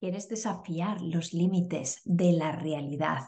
¿Quieres desafiar los límites de la realidad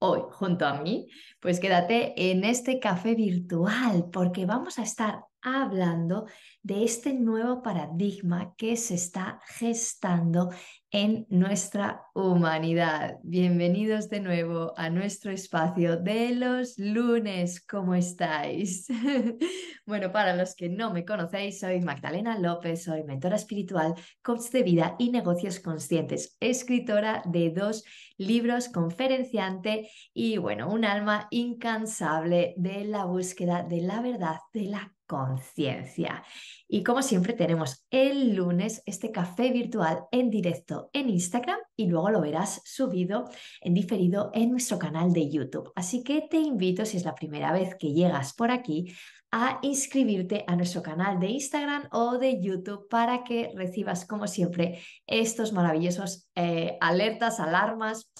hoy junto a mí? Pues quédate en este café virtual porque vamos a estar hablando de este nuevo paradigma que se está gestando en nuestra humanidad. Bienvenidos de nuevo a nuestro espacio de los lunes. ¿Cómo estáis? bueno, para los que no me conocéis, soy Magdalena López, soy mentora espiritual, coach de vida y negocios conscientes, escritora de dos libros, conferenciante y, bueno, un alma incansable de la búsqueda de la verdad, de la conciencia. Y como siempre tenemos el lunes este café virtual en directo en Instagram y luego lo verás subido en diferido en nuestro canal de YouTube. Así que te invito, si es la primera vez que llegas por aquí, a inscribirte a nuestro canal de Instagram o de YouTube para que recibas, como siempre, estos maravillosos eh, alertas, alarmas,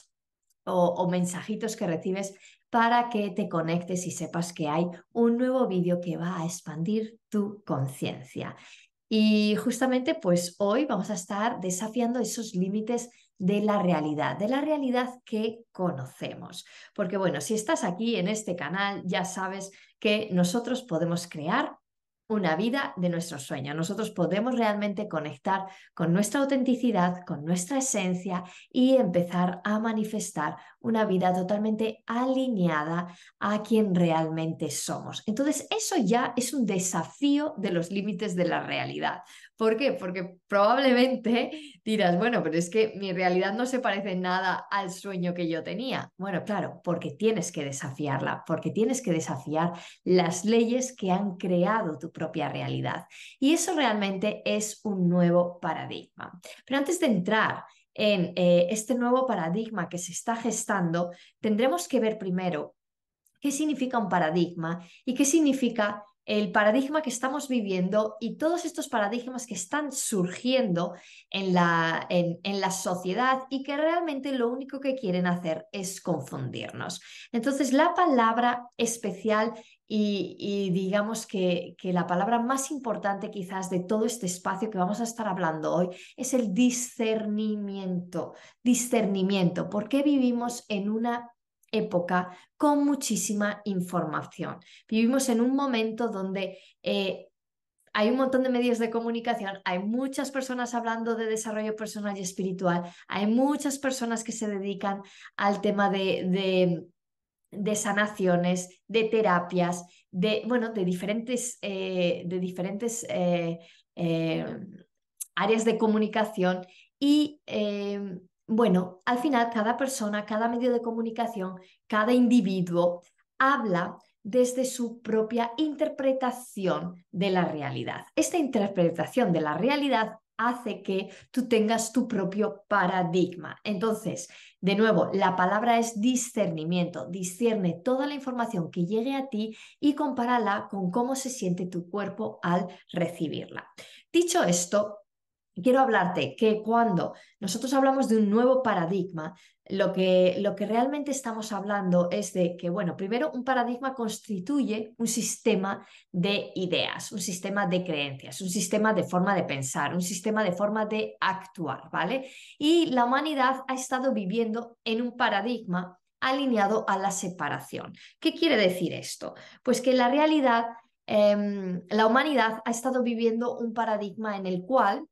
o, o, mensajitos que recibes para que te conectes y sepas que hay un nuevo vídeo que va a expandir tu conciencia. Y justamente pues hoy vamos a estar desafiando esos límites de la realidad, de la realidad que conocemos. Porque bueno, si estás aquí en este canal, ya sabes que nosotros podemos crear una vida de nuestro sueño. Nosotros podemos realmente conectar con nuestra autenticidad, con nuestra esencia y empezar a manifestar una vida totalmente alineada a quien realmente somos. Entonces, eso ya es un desafío de los límites de la realidad. ¿Por qué? Porque probablemente dirás, bueno, pero es que mi realidad no se parece nada al sueño que yo tenía. Bueno, claro, porque tienes que desafiarla, porque tienes que desafiar las leyes que han creado tu propia realidad. Y eso realmente es un nuevo paradigma. Pero antes de entrar en eh, este nuevo paradigma que se está gestando, tendremos que ver primero qué significa un paradigma y qué significa el paradigma que estamos viviendo y todos estos paradigmas que están surgiendo en la, en, en la, sociedad y que realmente lo único que quieren hacer es confundirnos. Entonces, la palabra especial y, digamos que, la palabra más importante quizás de todo este espacio que vamos a estar hablando hoy es el discernimiento. Discernimiento. porque vivimos en una época con muchísima información. Vivimos en un momento donde eh, hay un montón de medios de comunicación, hay muchas personas hablando de desarrollo personal y espiritual, hay muchas personas que se dedican al tema de de sanaciones, de terapias, de, bueno, de diferentes, eh, de diferentes eh, eh, áreas de comunicación y, bueno, al final cada persona, cada medio de comunicación, cada individuo habla desde su propia interpretación de la realidad. Esta interpretación de la realidad hace que tú tengas tu propio paradigma. Entonces, de nuevo, la palabra es discernimiento. Discierne toda la información que llegue a ti y compárala con cómo se siente tu cuerpo al recibirla. Dicho esto, quiero hablarte que cuando nosotros hablamos de un nuevo paradigma, lo que, lo que realmente estamos hablando es de que, bueno, primero un paradigma constituye un sistema de ideas, un sistema de creencias, un sistema de forma de pensar, un sistema de forma de actuar, ¿vale? Y la humanidad ha estado viviendo en un paradigma alineado a la separación. ¿Qué quiere decir esto? Pues que la realidad, em, la humanidad ha estado viviendo un paradigma en el cual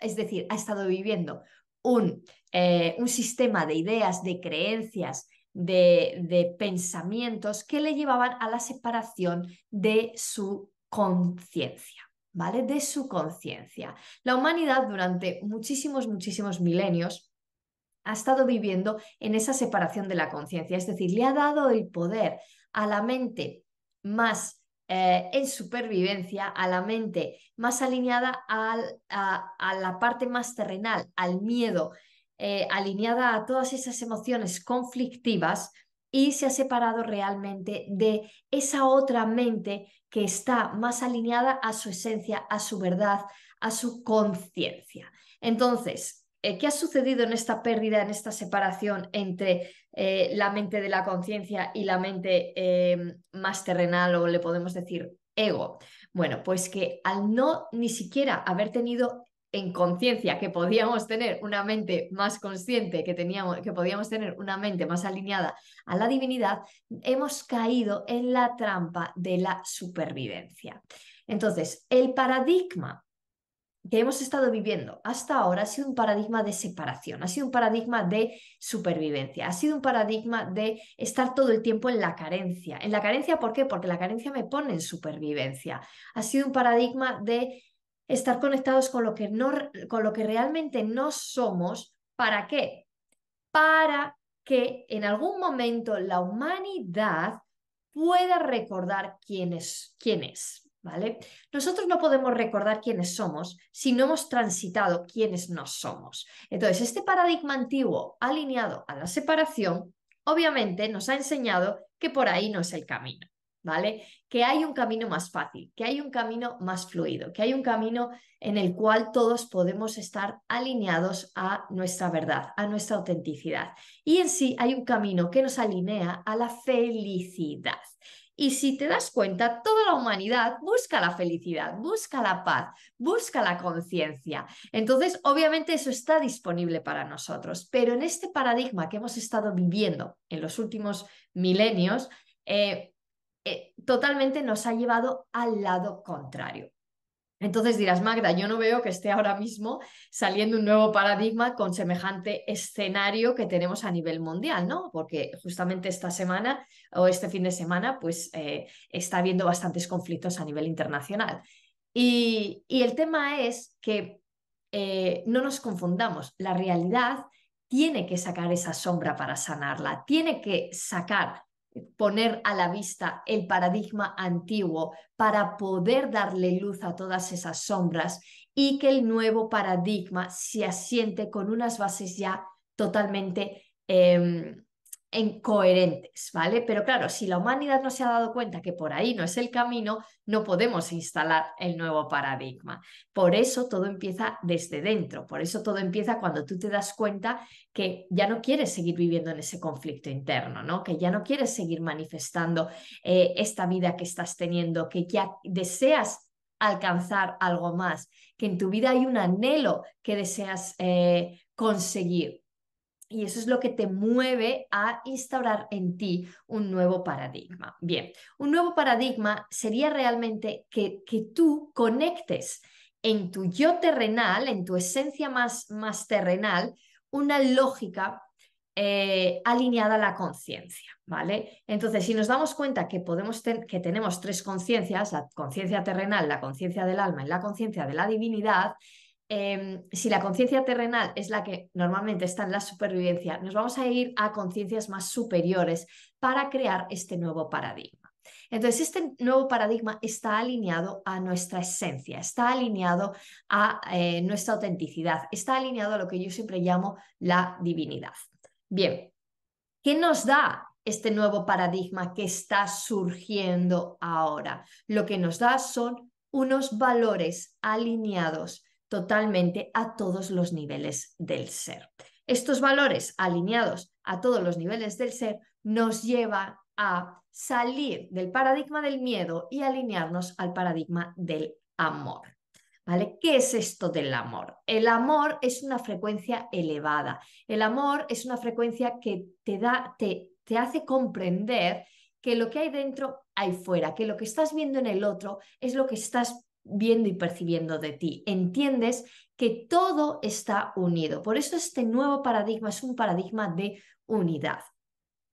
es decir, ha estado viviendo un, eh, un sistema de ideas, de creencias, de, de pensamientos que le llevaban a la separación de su conciencia. ¿Vale? De su conciencia. La humanidad durante muchísimos, muchísimos milenios ha estado viviendo en esa separación de la conciencia, es decir, le ha dado el poder a la mente más eh, en supervivencia a la mente más alineada a, la parte más terrenal, al miedo, eh, alineada a todas esas emociones conflictivas y se ha separado realmente de esa otra mente que está más alineada a su esencia, a su verdad, a su conciencia. Entonces, eh, ¿qué ha sucedido en esta pérdida, en esta separación entre eh, la mente de la conciencia y la mente em, más terrenal o le podemos decir ego? Bueno, pues que al no ni siquiera haber tenido en conciencia que podíamos tener una mente más consciente, que, teníamos, que podíamos tener una mente más alineada a la divinidad, hemos caído en la trampa de la supervivencia. Entonces, el paradigma que hemos estado viviendo hasta ahora ha sido un paradigma de separación, ha sido un paradigma de supervivencia, ha sido un paradigma de estar todo el tiempo en la carencia. ¿En la carencia por qué? Porque la carencia me pone en supervivencia. Ha sido un paradigma de estar conectados con lo que, no, con lo que realmente no somos. ¿Para qué? Para que en algún momento la humanidad pueda recordar quién es, quién es, nosotros no podemos recordar quiénes somos si no hemos transitado quiénes no somos. Entonces, este paradigma antiguo alineado a la separación, obviamente nos ha enseñado que por ahí no es el camino, ¿vale? Que hay un camino más fácil, que hay un camino más fluido, que hay un camino en el cual todos podemos estar alineados a nuestra verdad, a nuestra autenticidad. Y en sí hay un camino que nos alinea a la felicidad. Y si te das cuenta, toda la humanidad busca la felicidad, busca la paz, busca la conciencia. Entonces, obviamente eso está disponible para nosotros, pero en este paradigma que hemos estado viviendo en los últimos milenios, eh, eh, totalmente nos ha llevado al lado contrario. Entonces dirás, Magda, yo no veo que esté ahora mismo saliendo un nuevo paradigma con semejante escenario que tenemos a nivel mundial, ¿no? Porque justamente esta semana o este fin de semana, pues eh, está habiendo bastantes conflictos a nivel internacional. Y, el tema es que eh, no nos confundamos, la realidad tiene que sacar esa sombra para sanarla, tiene que sacar poner a la vista el paradigma antiguo para poder darle luz a todas esas sombras y que el nuevo paradigma se asiente con unas bases ya totalmente em, en coherentes, ¿vale? Pero claro, si la humanidad no se ha dado cuenta que por ahí no es el camino, no podemos instalar el nuevo paradigma. Por eso todo empieza desde dentro, por eso todo empieza cuando tú te das cuenta que ya no quieres seguir viviendo en ese conflicto interno, ¿no? Que ya no quieres seguir manifestando eh, esta vida que estás teniendo, que ya deseas alcanzar algo más, que en tu vida hay un anhelo que deseas eh, conseguir y eso es lo que te mueve a instaurar en ti un nuevo paradigma. Bien, un nuevo paradigma sería realmente que, tú conectes en tu yo terrenal, en tu esencia más, más terrenal, una lógica eh, alineada a la conciencia, ¿vale? Entonces, si nos damos cuenta que, podemos que tenemos tres conciencias, la conciencia terrenal, la conciencia del alma y la conciencia de la divinidad, Em, si la conciencia terrenal es la que normalmente está en la supervivencia, nos vamos a ir a conciencias más superiores para crear este nuevo paradigma. Entonces, este nuevo paradigma está alineado a nuestra esencia, está alineado a eh, nuestra autenticidad, está alineado a lo que yo siempre llamo la divinidad. Bien, ¿qué nos da este nuevo paradigma que está surgiendo ahora? Lo que nos da son unos valores alineados totalmente a todos los niveles del ser. Estos valores alineados a todos los niveles del ser nos llevan a salir del paradigma del miedo y alinearnos al paradigma del amor. ¿Vale? ¿Qué es esto del amor? El amor es una frecuencia elevada. El amor es una frecuencia que te, da, te, te hace comprender que lo que hay dentro hay fuera, que lo que estás viendo en el otro es lo que estás viendo y percibiendo de ti. Entiendes que todo está unido. Por eso este nuevo paradigma es un paradigma de unidad.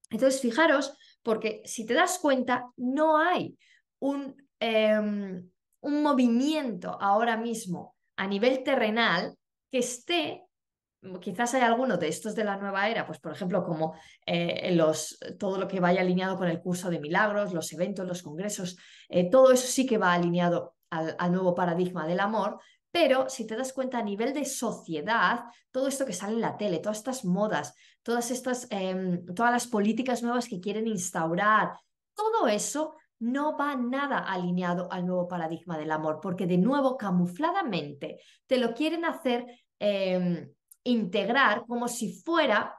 Entonces, fijaros, porque si te das cuenta, no hay un, em, un movimiento ahora mismo a nivel terrenal que esté quizás hay alguno de estos de la nueva era, pues por ejemplo, como eh, los, todo lo que vaya alineado con el curso de milagros, los eventos, los congresos, eh, todo eso sí que va alineado al, nuevo paradigma del amor, pero si te das cuenta a nivel de sociedad, todo esto que sale en la tele, todas estas modas, todas estas, em, todas las políticas nuevas que quieren instaurar, todo eso no va nada alineado al nuevo paradigma del amor, porque de nuevo, camufladamente, te lo quieren hacer em, integrar como si fuera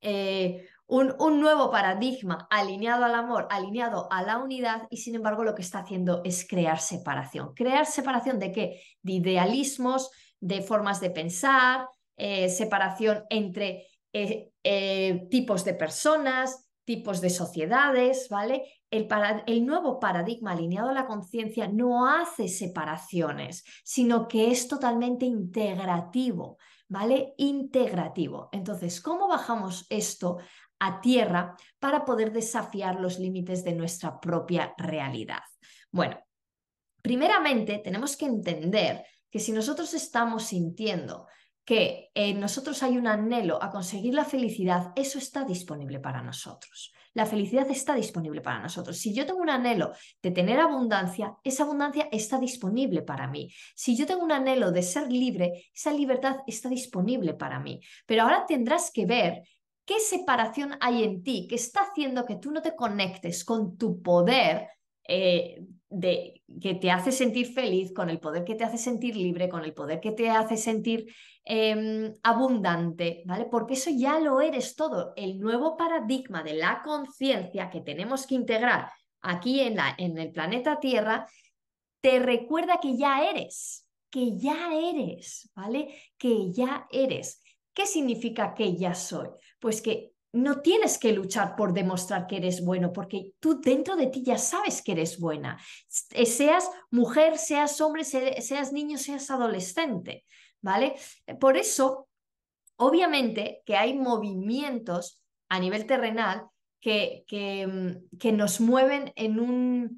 eh, un, nuevo paradigma alineado al amor, alineado a la unidad y sin embargo lo que está haciendo es crear separación. ¿Crear separación de qué? De idealismos, de formas de pensar, eh, separación entre eh, eh, tipos de personas, tipos de sociedades, ¿vale? El, el nuevo paradigma alineado a la conciencia no hace separaciones, sino que es totalmente integrativo. ¿vale? Integrativo. Entonces, ¿cómo bajamos esto a tierra para poder desafiar los límites de nuestra propia realidad. Bueno, primeramente tenemos que entender que si nosotros estamos sintiendo que en nosotros hay un anhelo a conseguir la felicidad, eso está disponible para nosotros. La felicidad está disponible para nosotros. Si yo tengo un anhelo de tener abundancia, esa abundancia está disponible para mí. Si yo tengo un anhelo de ser libre, esa libertad está disponible para mí. Pero ahora tendrás que ver ¿Qué separación hay en ti que está haciendo que tú no te conectes con tu poder eh, de, que te hace sentir feliz, con el poder que te hace sentir libre, con el poder que te hace sentir em, abundante, ¿vale? Porque eso ya lo eres todo. El nuevo paradigma de la conciencia que tenemos que integrar aquí en, la, en el planeta Tierra te recuerda que ya eres, que ya eres, ¿vale? Que ya eres. ¿Qué significa que ya soy? pues que no tienes que luchar por demostrar que eres bueno, porque tú dentro de ti ya sabes que eres buena, seas mujer, seas hombre, seas niño, seas adolescente, ¿vale? Por eso, obviamente que hay movimientos a nivel terrenal que, que, mm, nos mueven en un,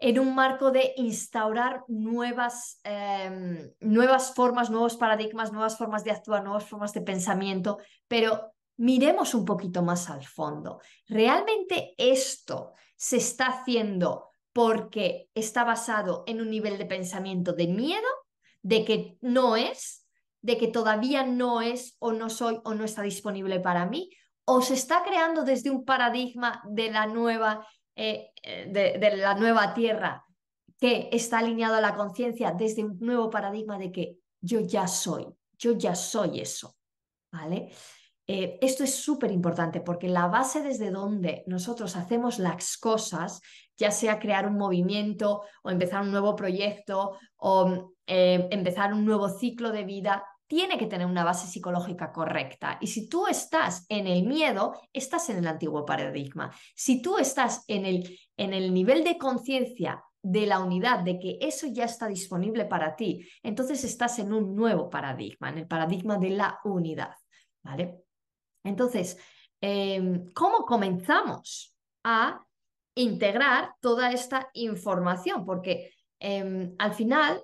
en un marco de instaurar nuevas, em, nuevas formas, nuevos paradigmas, nuevas formas de actuar, nuevas formas de pensamiento, pero miremos un poquito más al fondo. ¿Realmente esto se está haciendo porque está basado en un nivel de pensamiento de miedo, de que no es, de que todavía no es o no soy o no está disponible para mí? ¿O se está creando desde un paradigma de la nueva, eh, eh, de la nueva tierra que está alineado a la conciencia desde un nuevo paradigma de que yo ya soy, yo ya soy eso? ¿Vale? Eh, esto es súper importante porque la base desde donde nosotros hacemos las cosas, ya sea crear un movimiento o empezar un nuevo proyecto o eh, empezar un nuevo ciclo de vida, tiene que tener una base psicológica correcta. Y si tú estás en el miedo, estás en el antiguo paradigma. Si tú estás en el, en el nivel de conciencia de la unidad, de que eso ya está disponible para ti, entonces estás en un nuevo paradigma, en el paradigma de la unidad. ¿Vale? Entonces, em, ¿cómo comenzamos a integrar toda esta información? Porque em, al final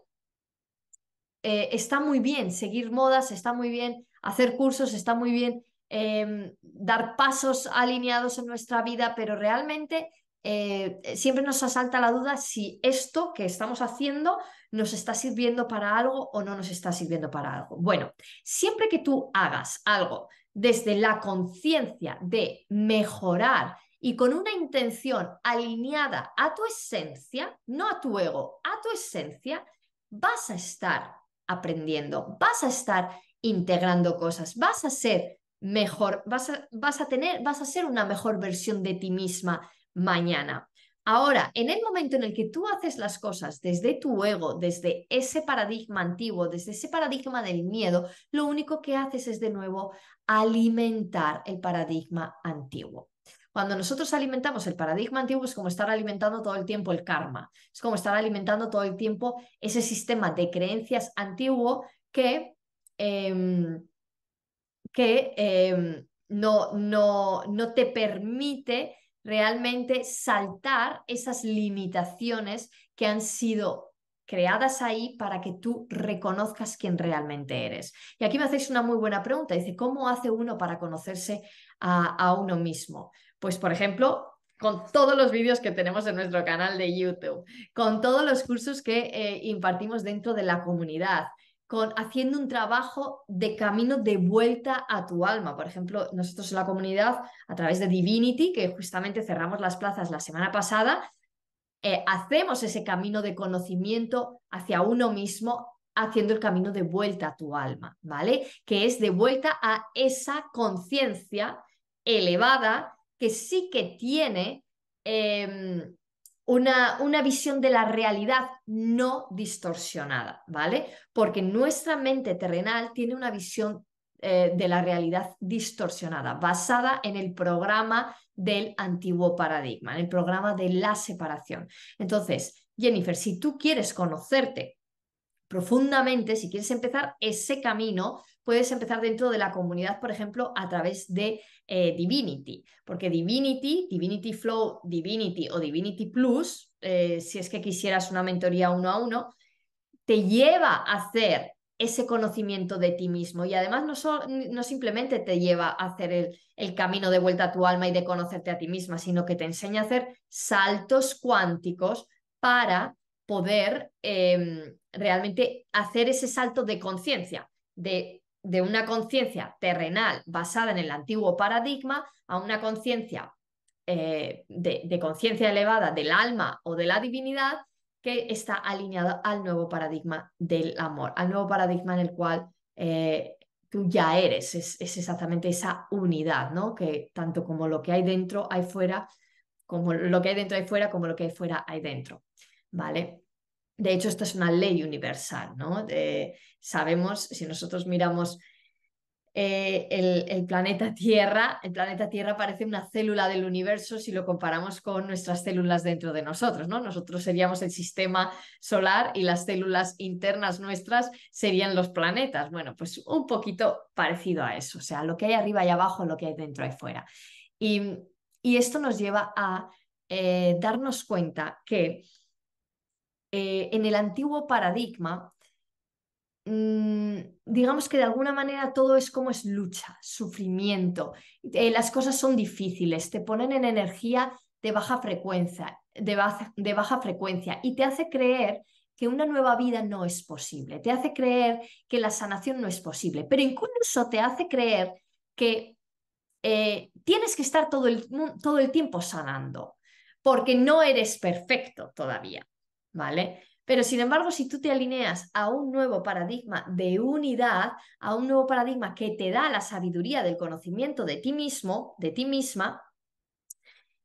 eh, está muy bien seguir modas, está muy bien hacer cursos, está muy bien em, dar pasos alineados en nuestra vida, pero realmente eh, siempre nos asalta la duda si esto que estamos haciendo nos está sirviendo para algo o no nos está sirviendo para algo. Bueno, siempre que tú hagas algo desde la conciencia de mejorar y con una intención alineada a tu esencia, no a tu ego, a tu esencia, vas a estar aprendiendo, vas a estar integrando cosas, vas a ser mejor, vas a, tener, vas a ser una mejor versión de ti misma mañana. Ahora, en el momento en el que tú haces las cosas desde tu ego, desde ese paradigma antiguo, desde ese paradigma del miedo, lo único que haces es de nuevo alimentar el paradigma antiguo. Cuando nosotros alimentamos el paradigma antiguo es como estar alimentando todo el tiempo el karma, es como estar alimentando todo el tiempo ese sistema de creencias antiguo que, em, que em, no, no te permite realmente saltar esas limitaciones que han sido creadas ahí para que tú reconozcas quién realmente eres. Y aquí me hacéis una muy buena pregunta. Dice, ¿cómo hace uno para conocerse a, uno mismo? Pues, por ejemplo, con todos los vídeos que tenemos en nuestro canal de YouTube, con todos los cursos que eh, impartimos dentro de la comunidad, con haciendo un trabajo de camino de vuelta a tu alma. Por ejemplo, nosotros en la comunidad, a través de Divinity, que justamente cerramos las plazas la semana pasada, eh, hacemos ese camino de conocimiento hacia uno mismo, haciendo el camino de vuelta a tu alma, ¿vale? Que es de vuelta a esa conciencia elevada que sí que tiene em, una, visión de la realidad no distorsionada, ¿vale? Porque nuestra mente terrenal tiene una visión eh, de la realidad distorsionada, basada en el programa del antiguo paradigma, en el programa de la separación. Entonces, Jennifer, si tú quieres conocerte profundamente, si quieres empezar ese camino, puedes empezar dentro de la comunidad, por ejemplo, a través de eh, Divinity, porque Divinity, Divinity Flow, Divinity o Divinity Plus, eh, si es que quisieras una mentoría uno a uno, te lleva a hacer ese conocimiento de ti mismo y además no, no simplemente te lleva a hacer el, camino de vuelta a tu alma y de conocerte a ti misma, sino que te enseña a hacer saltos cuánticos para poder em, realmente hacer ese salto de conciencia, de, de una conciencia terrenal basada en el antiguo paradigma a una conciencia eh, de, conciencia elevada del alma o de la divinidad que está alineada al nuevo paradigma del amor, al nuevo paradigma en el cual eh, tú ya eres, es, es, exactamente esa unidad, ¿no? Que tanto como lo que hay dentro hay fuera, como lo que hay dentro hay fuera, como lo que hay fuera hay dentro, ¿vale? De hecho, esta es una ley universal, ¿no? sabemos, si nosotros miramos eh, el, planeta Tierra, el planeta Tierra parece una célula del universo si lo comparamos con nuestras células dentro de nosotros, ¿no? Nosotros seríamos el sistema solar y las células internas nuestras serían los planetas. Bueno, pues un poquito parecido a eso, o sea, lo que hay arriba y abajo, lo que hay dentro y fuera. Y, esto nos lleva a eh, darnos cuenta que eh, en el antiguo paradigma, mm, digamos que de alguna manera todo es como es lucha, sufrimiento, eh, las cosas son difíciles, te ponen en energía de baja frecuencia, de frecuencia y te hace creer que una nueva vida no es posible, te hace creer que la sanación no es posible, pero incluso te hace creer que eh, tienes que estar todo el tiempo sanando, porque no eres perfecto todavía. ¿vale? Pero sin embargo, si tú te alineas a un nuevo paradigma de unidad, a un nuevo paradigma que te da la sabiduría del conocimiento de ti mismo, de ti misma,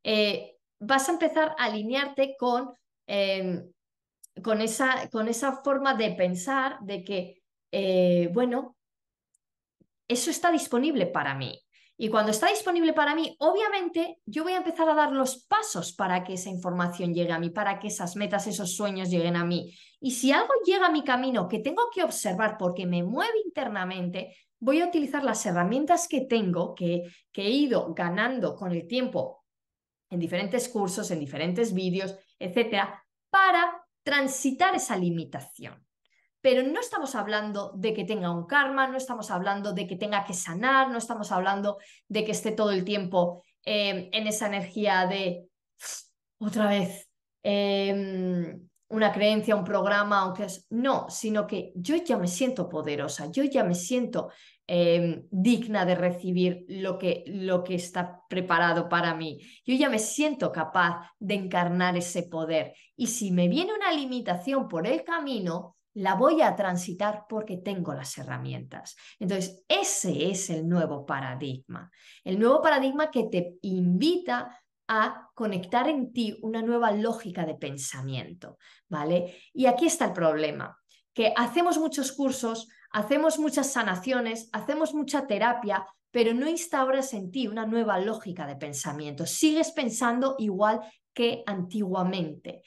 eh, vas a empezar a alinearte con, eh, con, esa, forma de pensar de que, eh, bueno, eso está disponible para mí. Y cuando está disponible para mí, obviamente yo voy a empezar a dar los pasos para que esa información llegue a mí, para que esas metas, esos sueños lleguen a mí. Y si algo llega a mi camino que tengo que observar porque me mueve internamente, voy a utilizar las herramientas que tengo, que, he ido ganando con el tiempo en diferentes cursos, en diferentes vídeos, etcétera, para transitar esa limitación pero no estamos hablando de que tenga un karma, no estamos hablando de que tenga que sanar, no estamos hablando de que esté todo el tiempo em, en esa energía de otra vez em, una creencia, un programa, aunque no, sino que yo ya me siento poderosa, yo ya me siento em, digna de recibir lo que, lo que está preparado para mí. Yo ya me siento capaz de encarnar ese poder. Y si me viene una limitación por el camino, la voy a transitar porque tengo las herramientas. Entonces, ese es el nuevo paradigma. El nuevo paradigma que te invita a conectar en ti una nueva lógica de pensamiento, ¿vale? Y aquí está el problema, que hacemos muchos cursos, hacemos muchas sanaciones, hacemos mucha terapia, pero no instauras en ti una nueva lógica de pensamiento. Sigues pensando igual que antiguamente.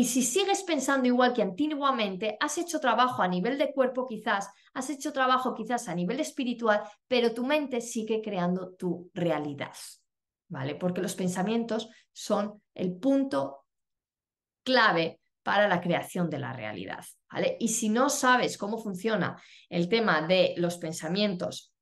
Y si sigues pensando igual que antiguamente, has hecho trabajo a nivel de cuerpo quizás, has hecho trabajo quizás a nivel espiritual, pero tu mente sigue creando tu realidad, ¿vale? Porque los pensamientos son el punto clave para la creación de la realidad, ¿vale? Y si no sabes cómo funciona el tema de los pensamientos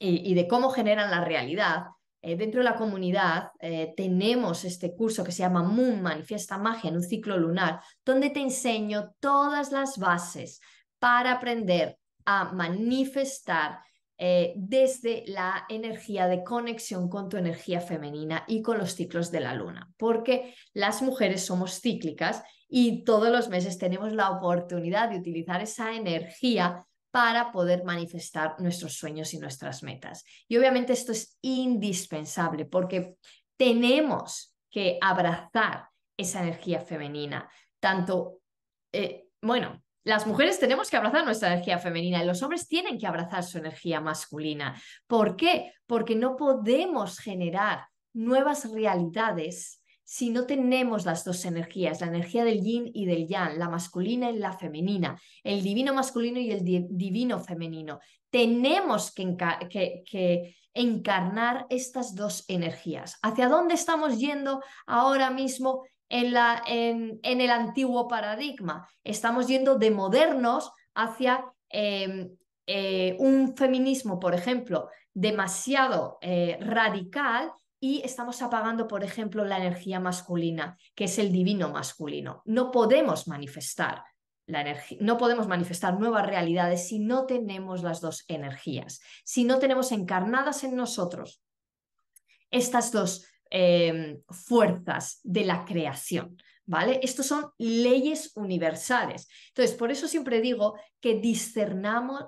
y, y de cómo generan la realidad, eh, dentro de la comunidad eh, tenemos este curso que se llama Moon Manifiesta Magia en un ciclo lunar, donde te enseño todas las bases para aprender a manifestar eh, desde la energía de conexión con tu energía femenina y con los ciclos de la luna, porque las mujeres somos cíclicas y todos los meses tenemos la oportunidad de utilizar esa energía para poder manifestar nuestros sueños y nuestras metas. Y obviamente esto es indispensable porque tenemos que abrazar esa energía femenina, tanto, eh, bueno, las mujeres tenemos que abrazar nuestra energía femenina y los hombres tienen que abrazar su energía masculina. ¿Por qué? Porque no podemos generar nuevas realidades si no tenemos las dos energías, la energía del yin y del yang, la masculina y la femenina, el divino masculino y el divino femenino. Tenemos que, encarnar estas dos energías. ¿Hacia dónde estamos yendo ahora mismo en, el antiguo paradigma? Estamos yendo de modernos hacia em, eh, un feminismo, por ejemplo, demasiado eh, radical y estamos apagando, por ejemplo, la energía masculina, que es el divino masculino. No podemos manifestar la energía, no podemos manifestar nuevas realidades si no tenemos las dos energías, si no tenemos encarnadas en nosotros estas dos em, fuerzas de la creación. ¿Vale? Estos son leyes universales. Entonces, por eso siempre digo que discernamos,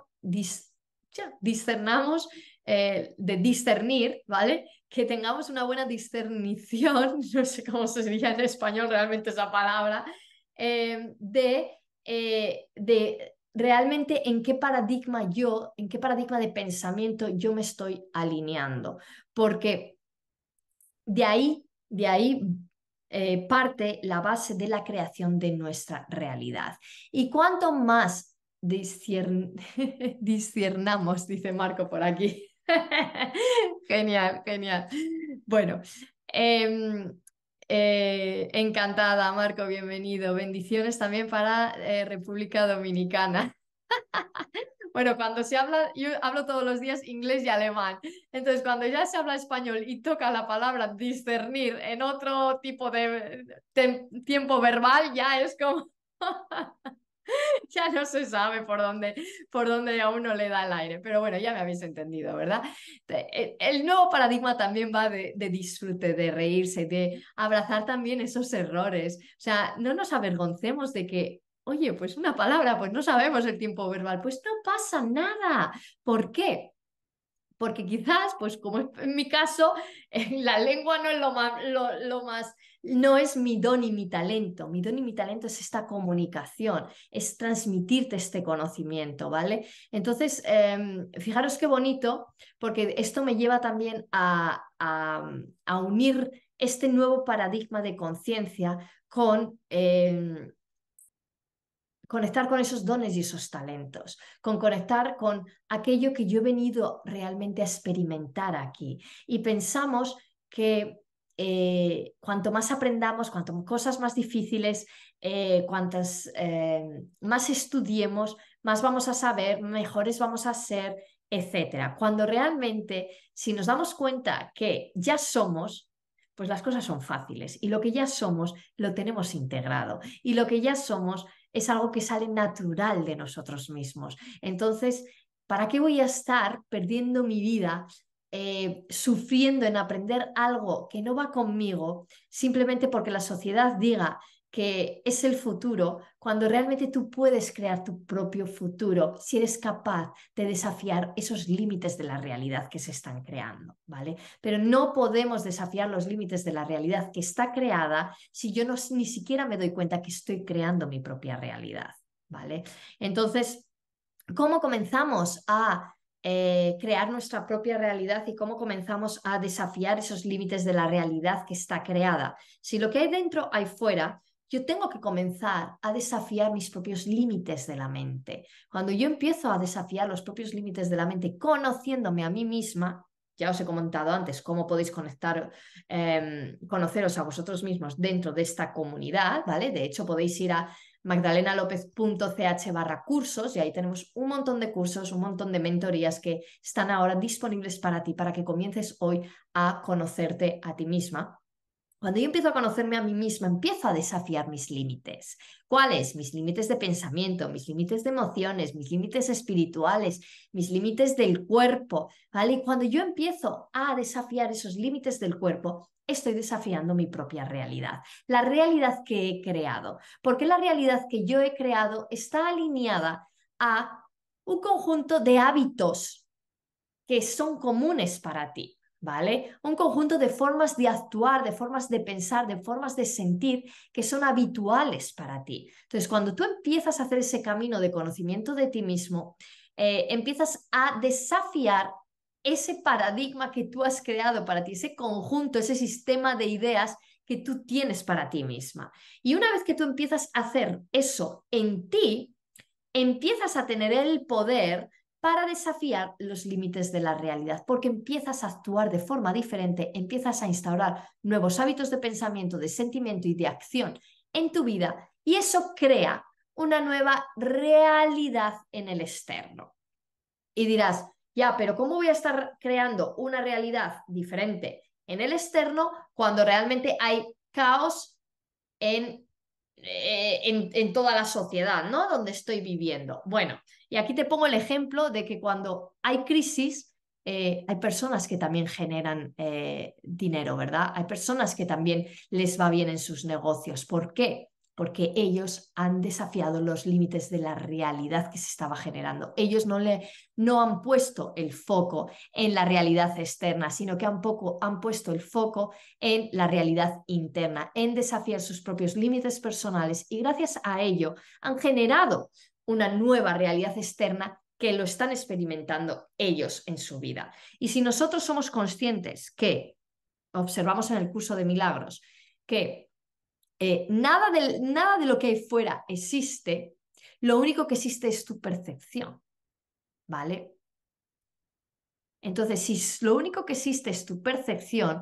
discernamos eh, de discernir, ¿vale? que tengamos una buena discernición, no sé cómo se diría en español realmente esa palabra, em, de, eh, de realmente en qué paradigma yo, en qué paradigma de pensamiento yo me estoy alineando. Porque de ahí, de ahí eh, parte la base de la creación de nuestra realidad. Y cuanto más discernamos dice Marco por aquí, genial, genial. Bueno, em, eh, encantada, Marco, bienvenido. Bendiciones también para eh, República Dominicana. Bueno, cuando se habla, yo hablo todos los días inglés y alemán. Entonces, cuando ya se habla español y toca la palabra discernir en otro tipo de tiempo verbal, ya es como... ya no se sabe por dónde, por dónde a uno le da el aire. Pero bueno, ya me habéis entendido, ¿verdad? E, el nuevo paradigma también va de, disfrute, de reírse, de abrazar también esos errores. O sea, no nos avergoncemos de que... Oye, pues una palabra, pues no sabemos el tiempo verbal, pues no pasa nada. ¿Por qué? Porque quizás, pues como en mi caso, la lengua no es lo lo, lo más no es mi don y mi talento. Mi don y mi talento es esta comunicación, es transmitirte este conocimiento, ¿vale? Entonces, em, fijaros qué bonito, porque esto me lleva también a, a, unir este nuevo paradigma de conciencia con... Em, conectar con esos dones y esos talentos, con conectar con aquello que yo he venido realmente a experimentar aquí. Y pensamos que eh, cuanto más aprendamos, cuanto cosas más difíciles, eh, cuantas eh, más estudiemos, más vamos a saber, mejores vamos a ser, etcétera. Cuando realmente, si nos damos cuenta que ya somos, pues las cosas son fáciles y lo que ya somos lo tenemos integrado y lo que ya somos es algo que sale natural de nosotros mismos. Entonces, ¿para qué voy a estar perdiendo mi vida eh, sufriendo en aprender algo que no va conmigo, simplemente porque la sociedad diga que es el futuro, cuando realmente tú puedes crear tu propio futuro si eres capaz de desafiar esos límites de la realidad que se están creando, ¿vale? Pero no podemos desafiar los límites de la realidad que está creada si yo no, ni siquiera me doy cuenta que estoy creando mi propia realidad, ¿vale? Entonces, ¿cómo comenzamos a eh, crear nuestra propia realidad y cómo comenzamos a desafiar esos límites de la realidad que está creada. Si lo que hay dentro hay fuera, yo tengo que comenzar a desafiar mis propios límites de la mente. Cuando yo empiezo a desafiar los propios límites de la mente, conociéndome a mí misma, ya os he comentado antes cómo podéis conectar, em, conoceros a vosotros mismos dentro de esta comunidad, ¿vale? De hecho, podéis ir a magdalenalopez.ch barra cursos y ahí tenemos un montón de cursos, un montón de mentorías que están ahora disponibles para ti, para que comiences hoy a conocerte a ti misma. Cuando yo empiezo a conocerme a mí misma, empiezo a desafiar mis límites. ¿Cuáles? Mis límites de pensamiento, mis límites de emociones, mis límites espirituales, mis límites del cuerpo, ¿vale? Y cuando yo empiezo a desafiar esos límites del cuerpo, estoy desafiando mi propia realidad, la realidad que he creado, porque la realidad que yo he creado está alineada a un conjunto de hábitos que son comunes para ti. ¿Vale? Un conjunto de formas de actuar, de formas de pensar, de formas de sentir que son habituales para ti. Entonces, cuando tú empiezas a hacer ese camino de conocimiento de ti mismo, eh, empiezas a desafiar ese paradigma que tú has creado para ti, ese conjunto, ese sistema de ideas que tú tienes para ti misma. Y una vez que tú empiezas a hacer eso en ti, empiezas a tener el poder para desafiar los límites de la realidad, porque empiezas a actuar de forma diferente, empiezas a instaurar nuevos hábitos de pensamiento, de sentimiento y de acción en tu vida, y eso crea una nueva realidad en el externo. Y dirás, ya, pero ¿cómo voy a estar creando una realidad diferente en el externo cuando realmente hay caos eh, en, en, toda la sociedad, ¿no? Donde estoy viviendo. Bueno, y aquí te pongo el ejemplo de que cuando hay crisis, eh, hay personas que también generan eh, dinero, ¿verdad? Hay personas que también les va bien en sus negocios. ¿Por qué? porque ellos han desafiado los límites de la realidad que se estaba generando. Ellos no, le, no han puesto el foco en la realidad externa, sino que han, poco, han puesto el foco en la realidad interna, en desafiar sus propios límites personales y gracias a ello han generado una nueva realidad externa que lo están experimentando ellos en su vida. Y si nosotros somos conscientes que, observamos en el curso de milagros, que eh, nada, de, nada de lo que hay fuera existe, lo único que existe es tu percepción, ¿vale? Entonces, si lo único que existe es tu percepción,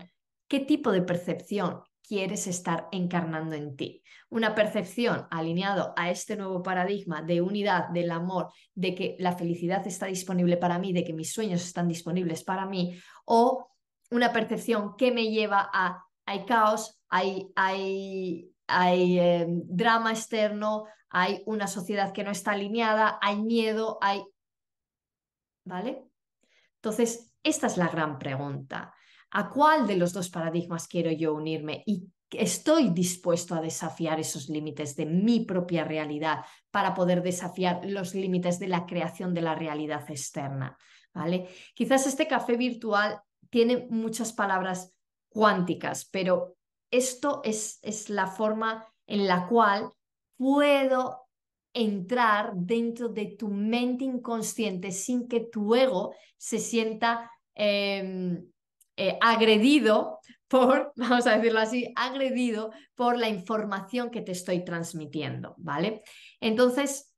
¿qué tipo de percepción quieres estar encarnando en ti? Una percepción alineado a este nuevo paradigma de unidad, del amor, de que la felicidad está disponible para mí, de que mis sueños están disponibles para mí, o una percepción que me lleva a hay caos, hay, hay, hay em, drama externo, hay una sociedad que no está alineada, hay miedo, hay... ¿Vale? Entonces, esta es la gran pregunta. ¿A cuál de los dos paradigmas quiero yo unirme? ¿Y estoy dispuesto a desafiar esos límites de mi propia realidad para poder desafiar los límites de la creación de la realidad externa? ¿Vale? Quizás este café virtual tiene muchas palabras cuánticas, pero esto es, la forma en la cual puedo entrar dentro de tu mente inconsciente sin que tu ego se sienta em, eh, agredido por, vamos a decirlo así, agredido por la información que te estoy transmitiendo, ¿vale? Entonces,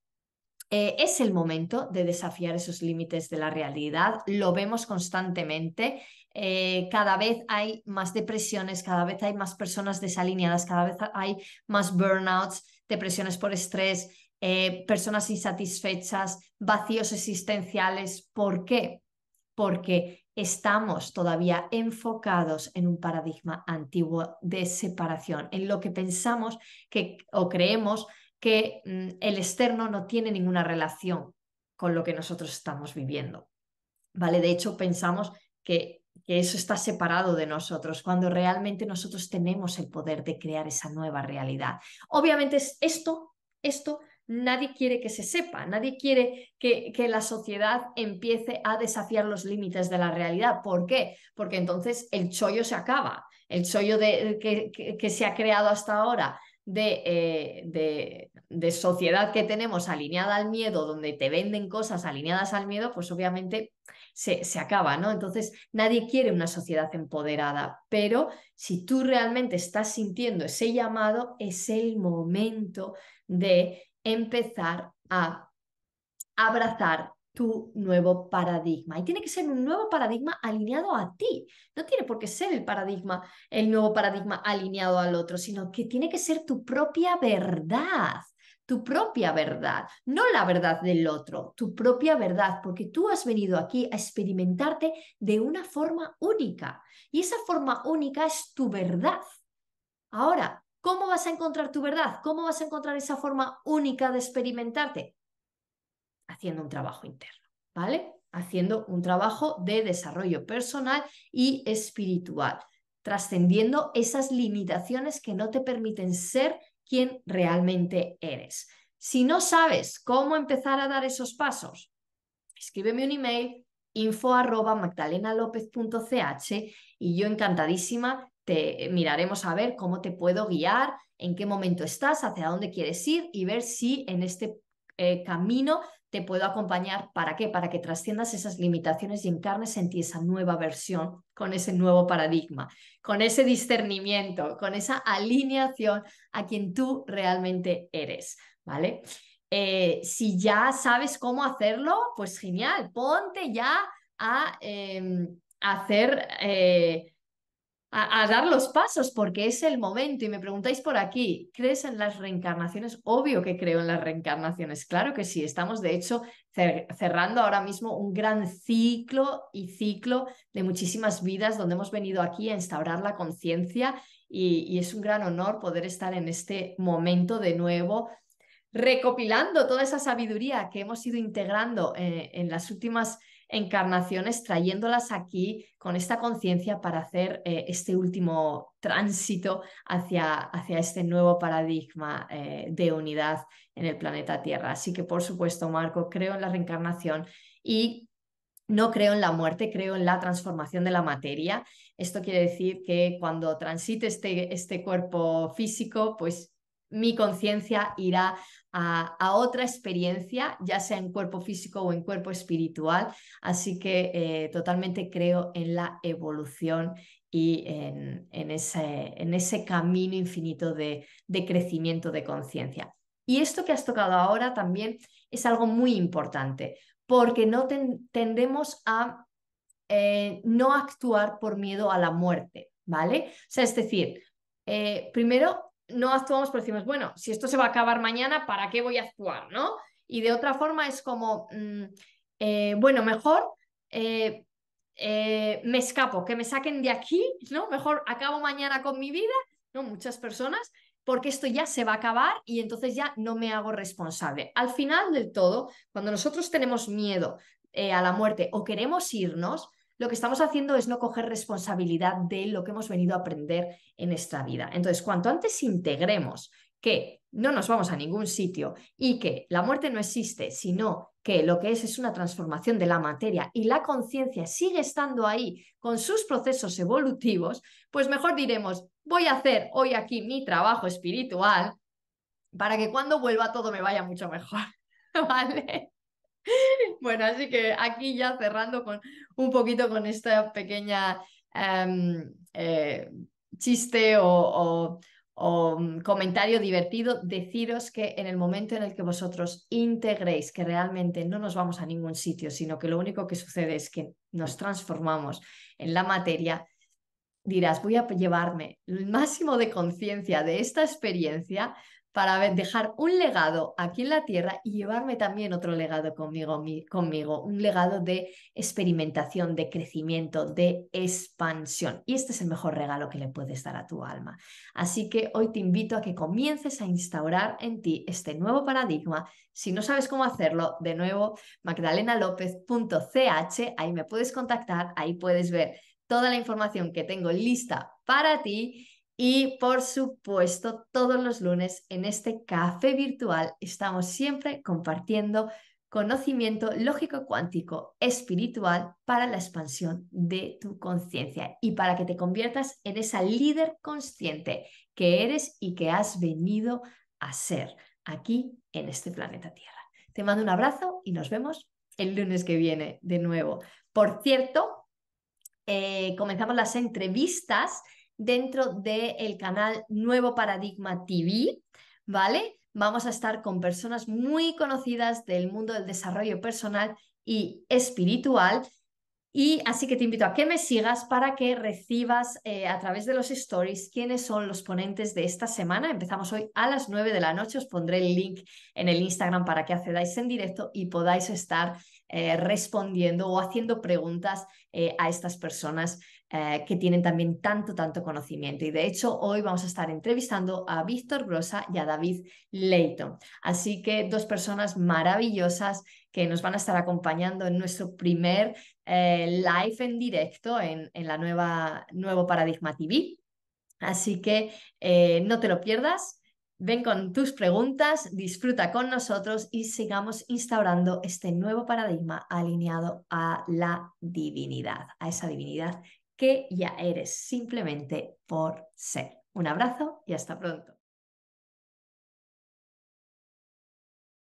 eh, es el momento de desafiar esos límites de la realidad, lo vemos constantemente eh, cada vez hay más depresiones, cada vez hay más personas desalineadas, cada vez hay más burnouts, depresiones por estrés, eh, personas insatisfechas, vacíos existenciales. ¿Por qué? Porque estamos todavía enfocados en un paradigma antiguo de separación, en lo que pensamos que, o creemos que mm, el externo no tiene ninguna relación con lo que nosotros estamos viviendo. ¿Vale? De hecho, pensamos que que eso está separado de nosotros, cuando realmente nosotros tenemos el poder de crear esa nueva realidad. Obviamente esto, esto nadie quiere que se sepa, nadie quiere que, que, la sociedad empiece a desafiar los límites de la realidad. ¿Por qué? Porque entonces el chollo se acaba, el chollo de, que, que, se ha creado hasta ahora. De, eh, de, de sociedad que tenemos alineada al miedo, donde te venden cosas alineadas al miedo, pues obviamente se, acaba, ¿no? Entonces, nadie quiere una sociedad empoderada, pero si tú realmente estás sintiendo ese llamado, es el momento de empezar a abrazar tu nuevo paradigma. Y tiene que ser un nuevo paradigma alineado a ti. No tiene por qué ser el paradigma, el nuevo paradigma alineado al otro, sino que tiene que ser tu propia verdad tu propia verdad, no la verdad del otro, tu propia verdad, porque tú has venido aquí a experimentarte de una forma única y esa forma única es tu verdad. Ahora, ¿cómo vas a encontrar tu verdad? ¿Cómo vas a encontrar esa forma única de experimentarte? Haciendo un trabajo interno, ¿vale? Haciendo un trabajo de desarrollo personal y espiritual trascendiendo esas limitaciones que no te permiten ser quién realmente eres. Si no sabes cómo empezar a dar esos pasos, escríbeme un email info y yo encantadísima te eh, miraremos a ver cómo te puedo guiar, en qué momento estás, hacia dónde quieres ir y ver si en este eh, camino te puedo acompañar. ¿Para qué? Para que trasciendas esas limitaciones y encarnes en ti esa nueva versión, con ese nuevo paradigma, con ese discernimiento, con esa alineación a quien tú realmente eres, ¿vale? Eh, si ya sabes cómo hacerlo, pues genial, ponte ya a em, hacer... Eh, a, dar los pasos porque es el momento. Y me preguntáis por aquí, ¿crees en las reencarnaciones? Obvio que creo en las reencarnaciones, claro que sí. Estamos, de hecho, cerrando ahora mismo un gran ciclo y ciclo de muchísimas vidas donde hemos venido aquí a instaurar la conciencia y, es un gran honor poder estar en este momento de nuevo recopilando toda esa sabiduría que hemos ido integrando eh, en las últimas encarnaciones, trayéndolas aquí con esta conciencia para hacer eh, este último tránsito hacia, hacia este nuevo paradigma eh, de unidad en el planeta Tierra. Así que, por supuesto, Marco, creo en la reencarnación y no creo en la muerte, creo en la transformación de la materia. Esto quiere decir que cuando transite este, este cuerpo físico, pues mi conciencia irá a, otra experiencia, ya sea en cuerpo físico o en cuerpo espiritual. Así que eh, totalmente creo en la evolución y en, ese, en ese, camino infinito de, crecimiento de conciencia. Y esto que has tocado ahora también es algo muy importante, porque no tendemos a eh, no actuar por miedo a la muerte, ¿vale? O sea, es decir, eh, primero no actuamos porque decimos, bueno, si esto se va a acabar mañana, ¿para qué voy a actuar? ¿no? Y de otra forma es como, mm, eh, bueno, mejor eh, eh, me escapo, que me saquen de aquí, ¿no? Mejor acabo mañana con mi vida, ¿no? Muchas personas, porque esto ya se va a acabar y entonces ya no me hago responsable. Al final del todo, cuando nosotros tenemos miedo a la muerte o queremos irnos, lo que estamos haciendo es no coger responsabilidad de lo que hemos venido a aprender en nuestra vida. Entonces, cuanto antes integremos que no nos vamos a ningún sitio y que la muerte no existe, sino que lo que es es una transformación de la materia y la conciencia sigue estando ahí con sus procesos evolutivos, pues mejor diremos, voy a hacer hoy aquí mi trabajo espiritual para que cuando vuelva todo me vaya mucho mejor. ¿Vale? Bueno, así que aquí ya cerrando con un poquito con esta pequeña em, eh, chiste o, o, mm, comentario divertido, deciros que en el momento en el que vosotros integréis que realmente no nos vamos a ningún sitio, sino que lo único que sucede es que nos transformamos en la materia, dirás, voy a llevarme el máximo de conciencia de esta experiencia para dejar un legado aquí en la Tierra y llevarme también otro legado conmigo, conmigo, un legado de experimentación, de crecimiento, de expansión. Y este es el mejor regalo que le puedes dar a tu alma. Así que hoy te invito a que comiences a instaurar en ti este nuevo paradigma. Si no sabes cómo hacerlo, de nuevo, magdalenalopez.ch, ahí me puedes contactar, ahí puedes ver toda la información que tengo lista para ti y por supuesto, todos los lunes en este café virtual estamos siempre compartiendo conocimiento lógico cuántico espiritual para la expansión de tu conciencia y para que te conviertas en esa líder consciente que eres y que has venido a ser aquí en este planeta Tierra. Te mando un abrazo y nos vemos el lunes que viene de nuevo. Por cierto, eh, comenzamos las entrevistas dentro del canal Nuevo Paradigma TV, ¿vale? Vamos a estar con personas muy conocidas del mundo del desarrollo personal y espiritual. Y así que te invito a que me sigas para que recibas eh, a través de los stories quiénes son los ponentes de esta semana. Empezamos hoy a las 9 de la noche. Os pondré el link en el Instagram para que accedáis en directo y podáis estar eh, respondiendo o haciendo preguntas eh, a estas personas eh, que tienen también tanto, tanto conocimiento. Y de hecho, hoy vamos a estar entrevistando a Víctor Grosa y a David Leighton. Así que dos personas maravillosas que nos van a estar acompañando en nuestro primer eh, live en directo en, la nueva nuevo Paradigma TV. Así que eh, no te lo pierdas. Ven con tus preguntas, disfruta con nosotros y sigamos instaurando este nuevo paradigma alineado a la divinidad, a esa divinidad que ya eres simplemente por ser. Un abrazo y hasta pronto.